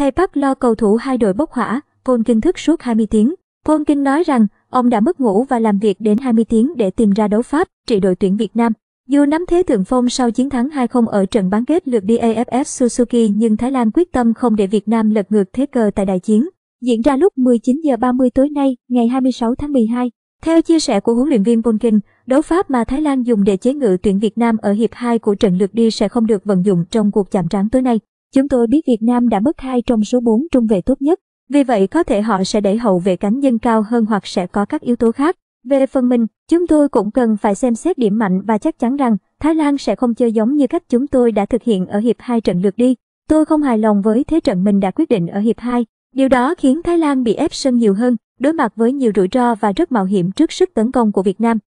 Thầy Park lo cầu thủ hai đội bốc hỏa, Paul Kinh thức suốt 20 tiếng. Paul Kinh nói rằng ông đã mất ngủ và làm việc đến 20 tiếng để tìm ra đấu pháp trị đội tuyển Việt Nam. Dù nắm thế thượng phong sau chiến thắng 2-0 ở trận bán kết lượt đi AFF Suzuki nhưng Thái Lan quyết tâm không để Việt Nam lật ngược thế cờ tại đại chiến. Diễn ra lúc 19 giờ 30 tối nay, ngày 26 tháng 12. Theo chia sẻ của huấn luyện viên Polkin, đấu pháp mà Thái Lan dùng để chế ngự tuyển Việt Nam ở hiệp 2 của trận lượt đi sẽ không được vận dụng trong cuộc chạm trán tối nay. Chúng tôi biết Việt Nam đã mất hai trong số 4 trung vệ tốt nhất, vì vậy có thể họ sẽ đẩy hậu vệ cánh dân cao hơn hoặc sẽ có các yếu tố khác. Về phần mình, chúng tôi cũng cần phải xem xét điểm mạnh và chắc chắn rằng Thái Lan sẽ không chơi giống như cách chúng tôi đã thực hiện ở hiệp 2 trận lượt đi. Tôi không hài lòng với thế trận mình đã quyết định ở hiệp 2. Điều đó khiến Thái Lan bị ép sân nhiều hơn, đối mặt với nhiều rủi ro và rất mạo hiểm trước sức tấn công của Việt Nam.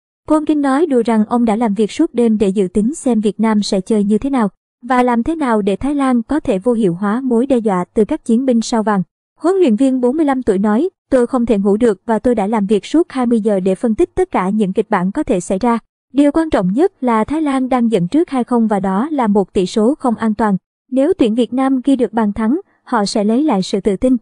kinh nói đùa rằng ông đã làm việc suốt đêm để dự tính xem Việt Nam sẽ chơi như thế nào và làm thế nào để Thái Lan có thể vô hiệu hóa mối đe dọa từ các chiến binh sao vàng. Huấn luyện viên 45 tuổi nói, tôi không thể ngủ được và tôi đã làm việc suốt 20 giờ để phân tích tất cả những kịch bản có thể xảy ra. Điều quan trọng nhất là Thái Lan đang dẫn trước 2-0 và đó là một tỷ số không an toàn. Nếu tuyển Việt Nam ghi được bàn thắng, họ sẽ lấy lại sự tự tin.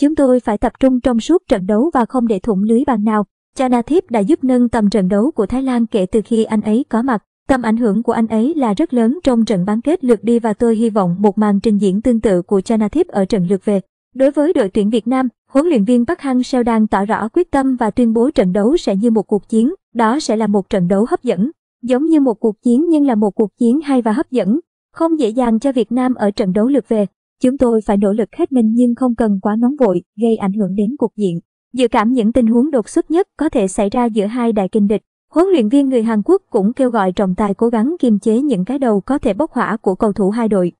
Chúng tôi phải tập trung trong suốt trận đấu và không để thủng lưới bàn nào. Chana đã giúp nâng tầm trận đấu của Thái Lan kể từ khi anh ấy có mặt. Tầm ảnh hưởng của anh ấy là rất lớn trong trận bán kết lượt đi và tôi hy vọng một màn trình diễn tương tự của Chanathip ở trận lượt về. Đối với đội tuyển Việt Nam, huấn luyện viên Park Hang-seo đang tỏ rõ quyết tâm và tuyên bố trận đấu sẽ như một cuộc chiến, đó sẽ là một trận đấu hấp dẫn. Giống như một cuộc chiến nhưng là một cuộc chiến hay và hấp dẫn. Không dễ dàng cho Việt Nam ở trận đấu lượt về. Chúng tôi phải nỗ lực hết mình nhưng không cần quá nóng vội, gây ảnh hưởng đến cục diện. Dự cảm những tình huống đột xuất nhất có thể xảy ra giữa hai đại kinh địch, Huấn luyện viên người Hàn Quốc cũng kêu gọi trọng tài cố gắng kiềm chế những cái đầu có thể bốc hỏa của cầu thủ hai đội.